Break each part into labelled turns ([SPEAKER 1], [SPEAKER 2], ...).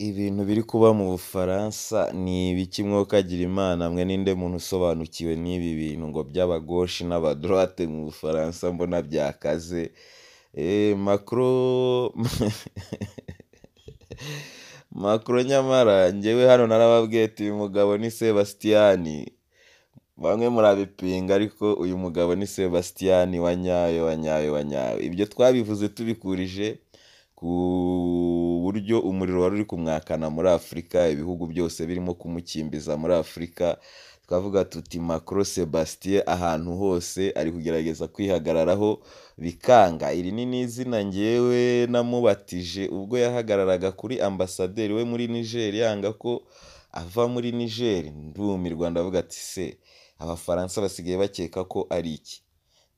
[SPEAKER 1] Ibintu biri kuba mu Bufaransa ni ibiki mwe Kagirimana mwe ninde muntu usobanukiwe n'ibi bintu ngo by'abagoshi n'abadroite mu Bufaransa mbona byakaze, eh, Macron Macron nyamara njyewe hano narababwiye uyu mugabo ni Sebastiyani, bamwe murabipinga ariko uyu mugabo ni Sebastiyani wa nyayo wa nyayo wa nyayo, ibyo twabivuze tubikurije ku uburyo umuriro wari uri kumwakana muri Afurika ibihugu byose birimo kumukimbiza muri Afurika, twavuga tuti Macron Sebastien ahantu hose ari kugerageza kwihagararaho bikanga, iri ni n'izina ngewe namubatije ubwo yahagararaga kuri ambasaderi we muri Niger yanga ko ava muri Niger, ndumirwa ndavuga ati se Abafaransa basigaye bakeka ko ari iki?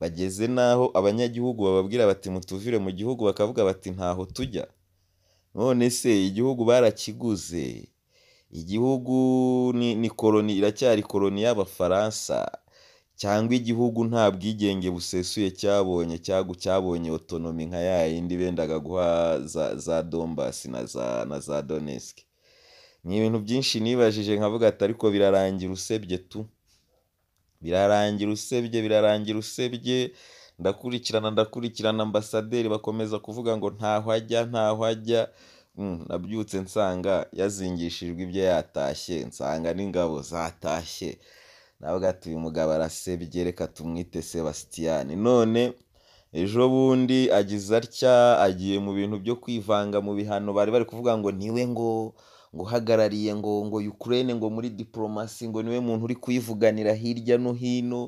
[SPEAKER 1] Bageze n'aho abanyagihugu bababwira bati mutuvire mu gihugu bakavuga bati ntaho tujya. none se igihugu barakiguze igihugu ni koroni iracyari koroni y'abafaransa cyangwa igihugu nta bwigenge busesuye cyabonye cyabonye otonomi nka ya yindi bendaga guha za dombasi na za donesike ni ibintu byinshi nibajije nkavuga ati ariko birarangira usebye tu birarangira usebye birarangira usebye ndakurikirana ndakurikirana ambasaderi bakomeza kuvuga ngo ntaho ajya ntaho ajya mm, nabyutse nsanga yazingishijwe ibyo yatashye nsanga n'ingabo zatashye navuga ati uyu mugabo arasebye reka tumwite Sebastian none ejo bundi agize atya agiye mu bintu byo kwivanga mu bihano bari bari kuvuga ngo niwe ngo ngo uhagarariye ngo ngo Ukraine ngo muri diplomasi ngo niwe muntu uri kuyivuganira hirya no hino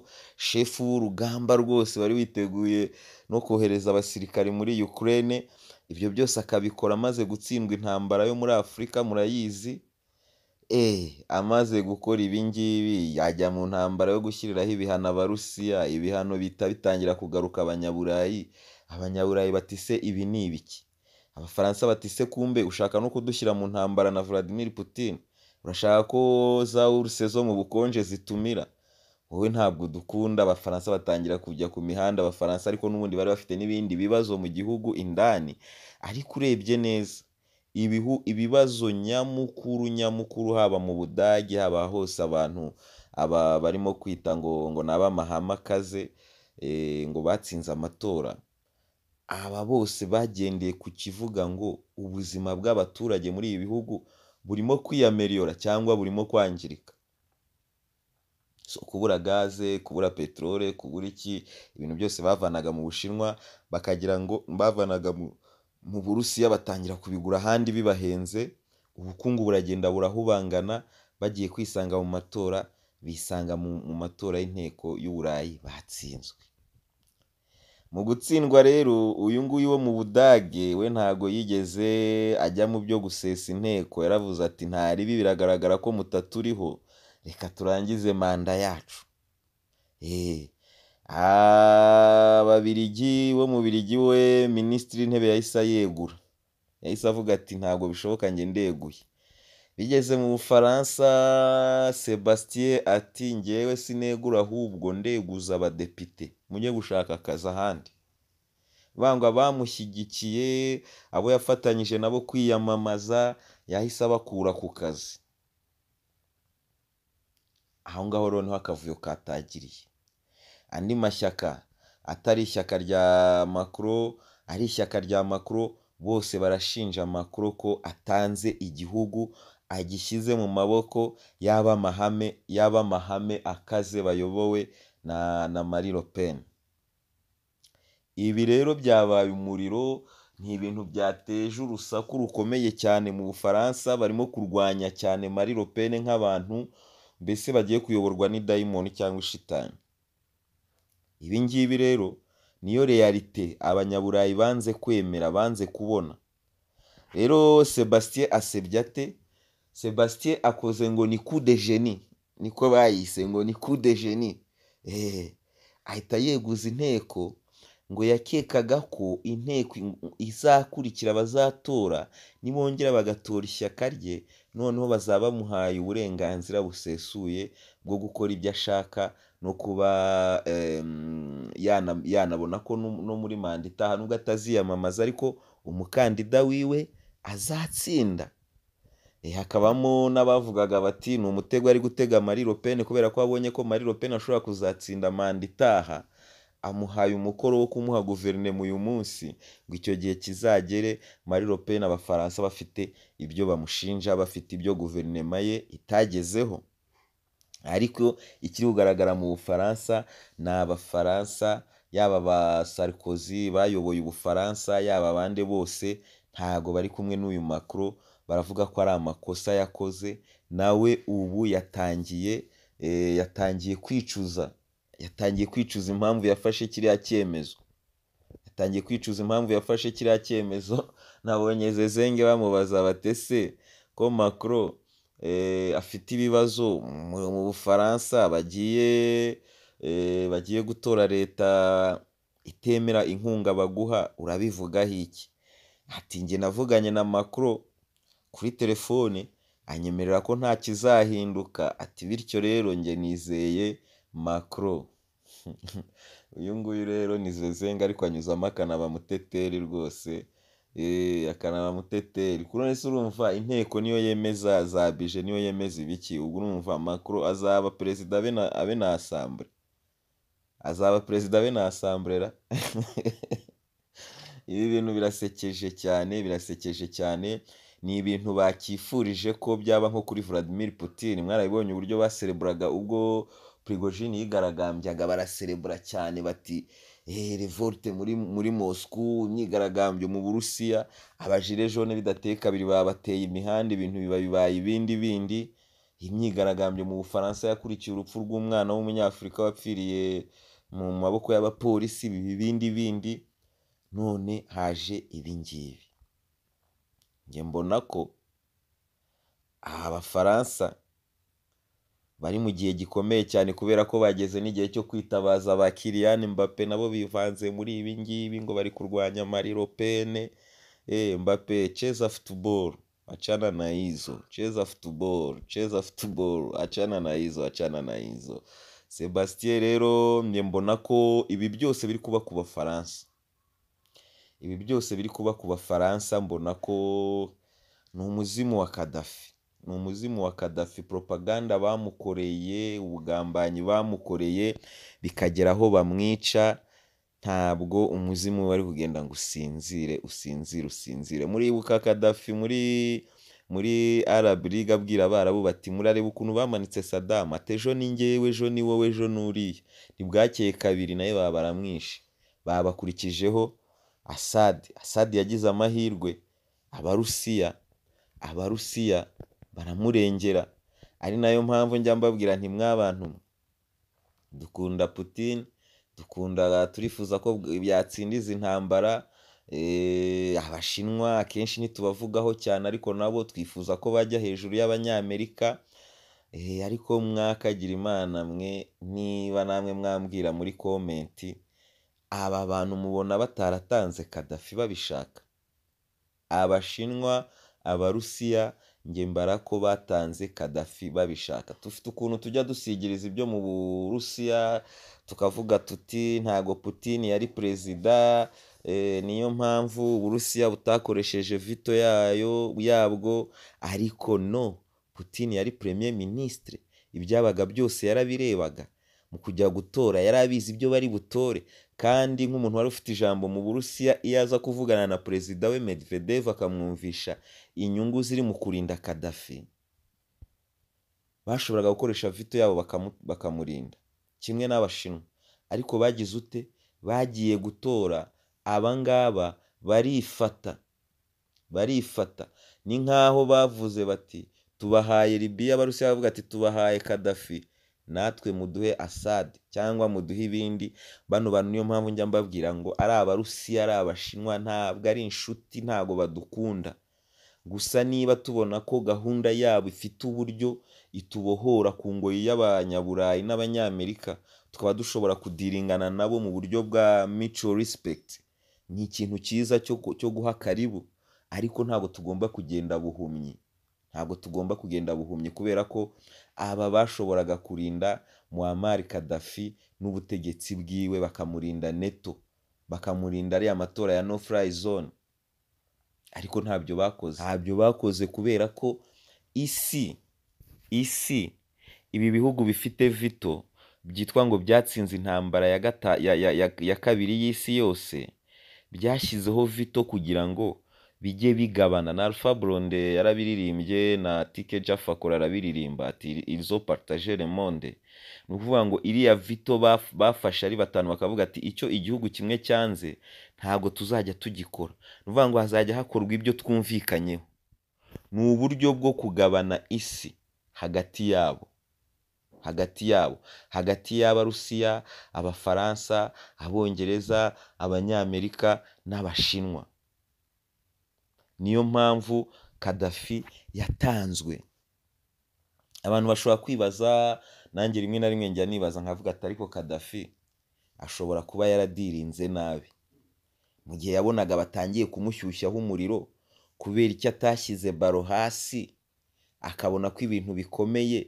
[SPEAKER 1] shefu w'urugamba rwose wari witeguye no kohereza abasirikare muri Ukraine ibyo byose akabikora amaze gutsindwa intambara yo muri Afurika murayizi eh, amaze gukora ibi yajya mu ntambara yo gushyiriraho ibihano abarusiya ibihano bihita bitangira kugaruka abanyaburayi abanyaburayi batise ibi ni ibiki Abafaransa bati ese kumbe ushaka no kudushyira mu ntambara na Vladimir Putin? Urashaka ko za uruse zo mu bukonje zitumira? Wowe ntabwo dukunda Abafaransa batangira kujya ku mihanda Abafaransa ariko n'ubundi bari bafite n'ibindi bibazo mu gihugu indani ariko urebye neza ibibazo nyamukuru nyamukuru haba mu Budage haba hose abantu aba barimo kwita ngo ngo ni ab'amahame akaze eh, ngo batsinze amatora aba bose bagendeye ku kivuga ngo ubuzima bw'abaturage muri ibi bihugu burimo kwiyameliora cyangwa burimo kwangirika kubura gaze kubura peteroli kubura iki ibintu byose bavanaga mu bushinwa bakagira ngo bavanaga mu burusiya batangira kubigura ahandi bibahenze ubukungu buragenda burahubangana bagiye kwisanga mu matora bisanga mu matora y'inteko y'uburayi batsinzwe. Mu gutsindwa rero uyu nguyu wo mu Budage we ntago yigeze ajya mu byo gusesa inteko yaravuze ati ntaribi biragaragara ko mutaturiho reka turangize manda yacu. Eh, Ababiligi bo mu Biligi we minisitiri w'intebe yahise yegura yahise avuga ati ntabwo bishoboka njye ndeguye. bigeze mu bufaransa sebastien ati ngewe sinegura ahubwo ndeguza abadepite mujye gushaka akazi ahandi bangwa bamushyigikiye abo yafatanyije nabo kwiyamamaza yahise abakura ku kazi aho ngaho noneho akavuyo katagiriye andi mashyaka atari ishyaka rya makuru ari ishyaka rya makuru bose barashinja makuru ko atanze igihugu agishyize mu maboko y'aba mahame y'aba mahame akaze bayobowe na na Marie Le Pen ibi rero byabaye umuriro ni ibintu byateje urusaku rukomeye cyane mu Bufaransa barimo kurwanya cyane Marie Le Pen nk'abantu mbese bagiye kuyoborwa n'idayimoni cyangwa ishitani ibi ngibi rero niyo realite abanyaburayi banze kwemera banze kubona rero sebastien asebye Sebastien akoze ngo ni coup de génie niko bayise ngo ni coup de génie eh, ahita yeguza inteko ngo yakekaga ko inteko izakurikira bazatora nibongera bagatora ishyaka rye noneho bazaba bamuhaye uburenganzira busesuye bwo gukora ibyo ashaka no kuba yanabona ko no muri manda itaha nubwo ataziyamamaza ariko umukandida wiwe azatsinda Eh, hakabamo n'abavugaga bati ni umutego ari gutega Marie Le Pen kubera ko abonye ko Marie Le Pen ashobora kuzatsinda manda itaha amuhaye umukoro wo kumuha guverinema uyu munsi ngo icyo gihe kizagere Marie Le Pen abafaransa bafite ibyo bamushinja bafite ibyo guverinema ye itagezeho ariko ikiri kugaragara mu bufaransa ni abafaransa yaba ba Sarkozy bayoboye ubufaransa yaba abandi bose ntago bari kumwe n'uyu Macron baravuga ko ari amakosa yakoze nawe ubu yatangiye eh, yatangiye kwicuza yatangiye kwicuza impamvu yafashe kiriya cyemezo yatangiye kwicuza impamvu yafashe kiriya cyemezo nabonye zezenge bamubaza se ko makro eh, afite ibibazo mu bufaransa bagiye eh, bagiye gutora leta itemera inkunga baguha urabivugaho iki ati njye navuganye na makro kuri telefone anyemerera ko nta kizahinduka ati bityo rero njye nizeye Macron uyu nguyu rero ni zezenga ariko anyuzamo akanaba muteteri rwose eh, akanaba muteteri kuri none se urumva inteko niyo yemeza za bije niyo yemeza ibiki ubwo urumva Macron azaba perezida abe na asambure azaba perezida abe na asamburera ibi bintu birasekeje cyane birasekeje cyane ni ibintu bakifurije ko byaba nko kuri Vladimir Putin mwarabibonye uburyo basereburaga ubwo Prigojine yigaragambyaga baraserebura cyane bati revolte muri muri Moscow imyigaragambyo mu Burusiya abajire jone bidateye kabiri babateye imihanda ibintu biba bibaye ibindi bindi imyigaragambyo mu Bufaransa yakurikiye urupfu rw'umwana w'umunyafurika wapfiriye mu maboko y'abapolisi ibi bindi bindi none haje ibingibi njye mbona ko aha abafaransa bari mu gihe gikomeye cyane kubera ko bageze n'igihe cyo kwitabaza ba kiriyani mbappe nabo bivanze muri ibi ngibi ngo bari kurwanya marilopene eh, mbape ceza futuboro acana na izo ceza futuboro ceza futuboro acana na izo acana na izo sebasitiyeni rero mbona ko ibi byose biri kuba ku bafaransa ibi byose biri kuba ku bafaransa mbona ko ni umuzimu wa kadafi ni umuzimu wa kadafi poropaganda bamukoreye ubugambanyi bamukoreye bikagera aho bamwica ntabwo umuzimu wari kugenda ngo usinzire usinzire usinzire muribuka kadafi muri muri arabu liga abwira abarabu bati murareba ukuntu bamanitse sadamu ati ejo ni ngewe ejo ni wowe ejo n'uriya ntibwakeye kabiri nayo baba baramwishe babakurikijeho asadi asadi yagize amahirwe abarusiya abarusiya baramurengera ari nayo mpamvu njya mbabwira nti mwabantu dukunda Putin dukunda turifuza ko byatsinda izi ntambara eh, abashinwa akenshi ntitubavugaho cyane ariko nabo twifuza ko bajya hejuru y'abanyamerika eh, ariko mwakagira imana mwe niba namwe mwambwira muri komenti Aba bantu mubona bataratanze Kadafi babishaka? Abashinwa, Abarusiya njye mbara ko batanze Kadafi babishaka. Dufite ukuntu tujya dusigiriza ibyo mu Burusiya tukavuga tuti ntago Putin yari perezida, eh, niyo mpamvu Burusiya butakoresheje vito yayo yabwo ariko no Putin yari premier ministre ibyabaga byose yarabirebaga, mu kujya gutora yari abizi ibyo bari butore. kandi nk'umuntu wari ufite ijambo mu burusiya iyo aza kuvugana na perezida we medvedev akamwumvisha inyungu ziri mu kurinda kadafi bashoboraga gukoresha vito yabo bakamurinda kimwe n'abashinwa ariko bagize ute bagiye gutora abangaba barifata barifata ni nk'aho bavuze bati tubahaye libiya abarusiya bavuga ati tubahaye kadafi natwe muduhe asadi cyangwa muduhe ibindi bano bantu niyo mpamvu njya mbabwira ngo ari abarusiya ari abashinwa ntabwo ari inshuti ntabwo badukunda gusa niba tubona ko gahunda yabo ifite uburyo itubohora ku ngoyi y'abanyaburayi n'abanyamerika tukaba dushobora kudiringana nabo mu buryo bwa mutual respect ni ikintu cyiza cyo guha karibu ariko ntabwo tugomba kugenda buhumyi ntabwo tugomba kugenda buhumye kubera ko aba bashoboraga kurinda Muammar Gaddafi n'ubutegetsi bwiwe bakamurinda neto bakamurinda ariya matora ya no fly zone ariko ntabyo bakoze ntabyo bakoze kubera ko isi isi ibi bihugu bifite vito byitwa ngo byatsinze intambara ya ya kabiri y'isi yose byashyizeho vito kugira ngo bijye bigabana na alpha blonde yarabiririmbye na tike jafakora arabiririmba ati izo partage le monde ni ukuvuga ngo iriya vito bafashe ari batanu bakavuga ati icyo igihugu kimwe cyanze ntabwo tuzajya tugikora ni ukuvuga ngo hazajya hakorwa ibyo twumvikanyeho ni uburyo bwo kugabana isi hagati yabo hagati yabo hagati y'abarusiya abafaransa abongereza abanyamerika n'abashinwa niyo mpamvu kadafi yatanzwe abantu bashobora kwibaza nanjye rimwe na rimwe njya nibaza nkavuga ati ariko kadafi ashobora kuba yaradirinze nabi mu gihe yabonaga batangiye kumushyushyaho umuriro kubera icyo atashyize baro hasi akabona ko ibintu bikomeye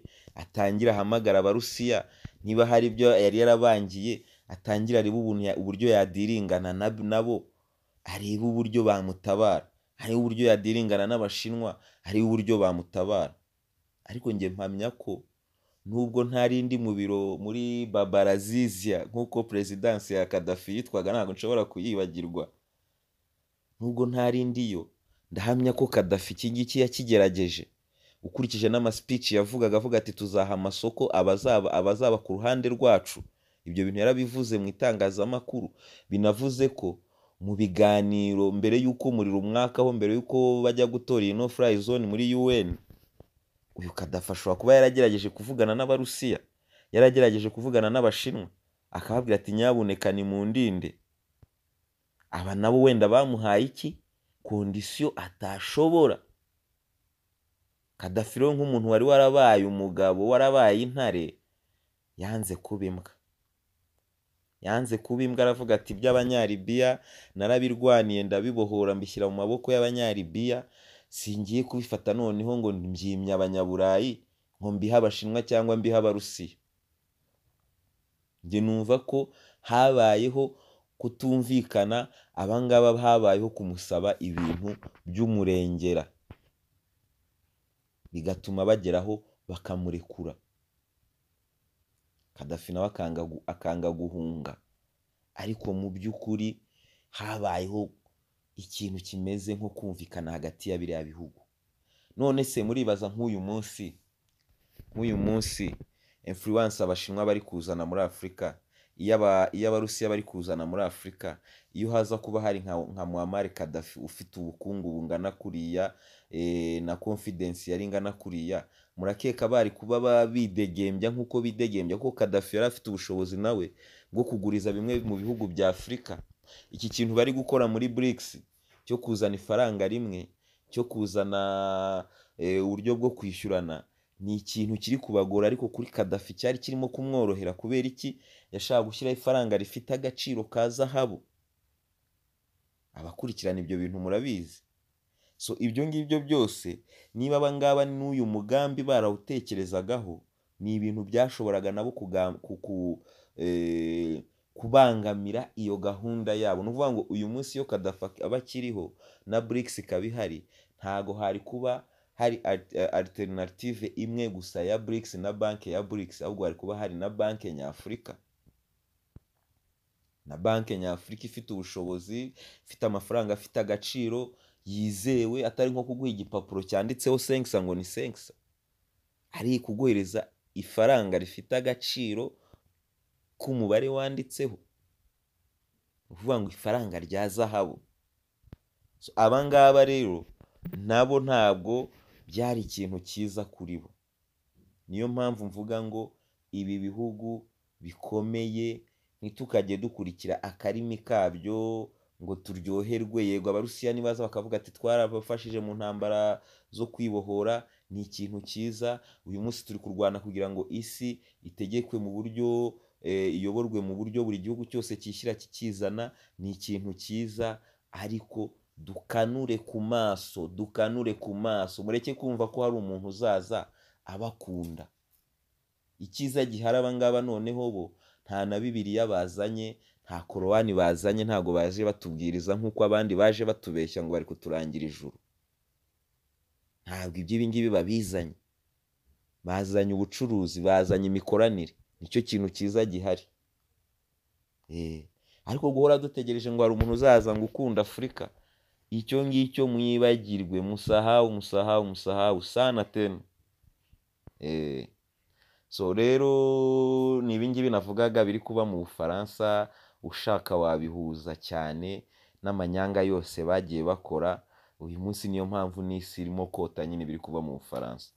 [SPEAKER 1] atangira ahamagara abarusiya niba hari ibyo yari yarabangiye atangira areba uburyo yadiringana nabo areba uburyo bamutabara hariho uburyo yadiringana n'abashinwa hariho uburyo bamutabara ariko njye mpamya ko nubwo ntari ndi mu biro muri babarazizia nk'uko perezidansi ya kadafi yitwaga ntabwo nshobora kuyibagirwa nubwo ntari ndiyo ndahamya ko kadafi iki ngiki yakigerageje ukurikije n'amasipici yavugaga avuga ati tuzaha amasoko abazaba abazaba ku ruhande rwacu ibyo bintu yarabivuze mu itangazamakuru binavuze ko mu biganiro mbere y'uko umuriro umwakaho mbere y'uko bajya gutora iyi no fly zone muri UN uyu kadafashwa kuba yaragerageje kuvugana n'abarusiya yaragerageje kuvugana n'abashinwa akababwira ati nyabuneka ni mu ndinde aba nabo wenda bamuhaye iki kondisiyo atashobora Kadafi nk'umuntu wari warabaye umugabo warabaye intare yanze kuba imbwa yanze kuba imbwa aravuga ati iby'abanyalibiya narabirwaniye ndabibohora mbishyira mu maboko y’abanyaribiya singiye kubifata noneho ngo mbyimye abanyaburayi ngo mbihe abashinwa cyangwa mbihe abarusiya njye numva ko habayeho kutumvikana abangaba habayeho kumusaba ibintu by'umurengera bigatuma bageraho bakamurekura kadafi nawe akanga guhunga ariko mu by'ukuri habayeho ikintu kimeze nko kumvikana hagati ya biriya bihugu none se muribaza nk'uyu munsi nk'uyu munsi influence abashinwa bari kuzana muri afurika iyo abarusiya bari kuzana muri afurika iyo haza kuba hari nka muhammad kadafi ufite ubukungu bungana kuriya eh, na confidence yari ingana kuriya murakeka bari kuba bidegembya nk'uko bidegembya ko Gaddafi yari afite ubushobozi nawe bwo kuguriza bimwe mu bihugu bya afurika iki kintu bari gukora muri BRICS cyo kuzana ifaranga rimwe cyo kuzana e, uburyo bwo kwishyurana ni ikintu kiri kubagora ariko kuri Gaddafi cyari kirimo kumworohera kubera iki yashaka gushyiraho ifaranga rifite agaciro ka zahabu abakurikirana ibyo bintu murabizi so ibyo ngibyo byose niba abangaba n'uyu mugambi barawutekerezagaho ni ibintu byashoboraga nabo eh, kubangamira iyo gahunda yabo ni ukuvuga ngo uyu munsi iyo kadafa aba na burikisi ikaba ihari ntago hari kuba hari eh, alternative imwe gusa ya burikisi na banki ya burikisi ahubwo hari kuba hari na banki nyafurika na banki nyafurika ifite ubushobozi ifite amafaranga afite agaciro yizewe atari nko kuguha igipapuro cyanditseho senkisa ngo ni senkisa ari kuguhereza ifaranga rifite agaciro k'umubare wanditseho ni ngo ifaranga rya zahabu aba ngaba rero nabo ntabwo byari ikintu cyiza kuri bo niyo mpamvu mvuga ngo ibi bihugu bikomeye ntitukajye dukurikira akarimi kabyo ngo turyoherwe yego abarusiya nibaza bakavuga ati twarabafashije mu ntambara zo kwibohora ni ikintu cyiza uyu munsi turi kurwana kugira ngo isi itegekwe mu buryo eh, iyoborwe mu buryo buri gihugu cyose cyishyira kikizana ni ikintu cyiza ariko dukanure ku maso dukanure ku maso mureke kumva ko hari umuntu uzaza abakunda icyiza gihari abangaba noneho bo nta na bibiriya bazanye nta korowani bazanye ntabwo baje batubwiriza nk'uko abandi baje batubeshya ngo bari kuturangira ijuru ntabwo iby'ibingibi babizanye bazanye ubucuruzi bazanye imikoranire nicyo kintu cyiza gihari eh, ariko guhora dutegereje ngo hari umuntu uzaza ngo ukunda afurika icyo ngicyo mwibagirwe musahawu musahawu musahawu sana teni eh, so rero ni ibingibi navugaga biri kuba mu bufaransa ushaka wabihuza cyane n'amanyanga yose bagiye bakora uyu munsi niyo mpamvu n'isi irimo kota nyine biri kuva mu bufaransa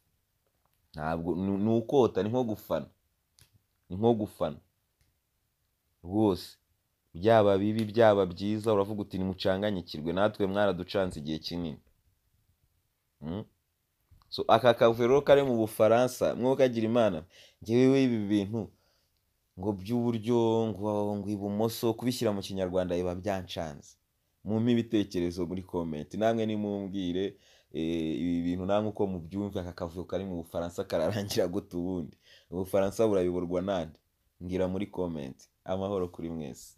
[SPEAKER 1] ntabwo ni ukota ni nko gufana ni nko gufana rwose byaba bibi byaba byiza uravuga uti nimucanganyikirwe natwe mwaraducanze igihe kinini hmm? aka kavuriro kari mu bufaransa mwokagira imana ngewe ibi bintu ngo by'uburyo ngo ibumoso kubishyira mu kinyarwanda biba byancanze mumpe ibitekerezo muri komenti namwe nimumbwire eh, ibi bintu namwe uko mubyumva aka kavuyo kari mu bufaransa kararangira gute ubundi ubufaransa burayoborwa nande mbwira muri komenti amahoro kuri mwese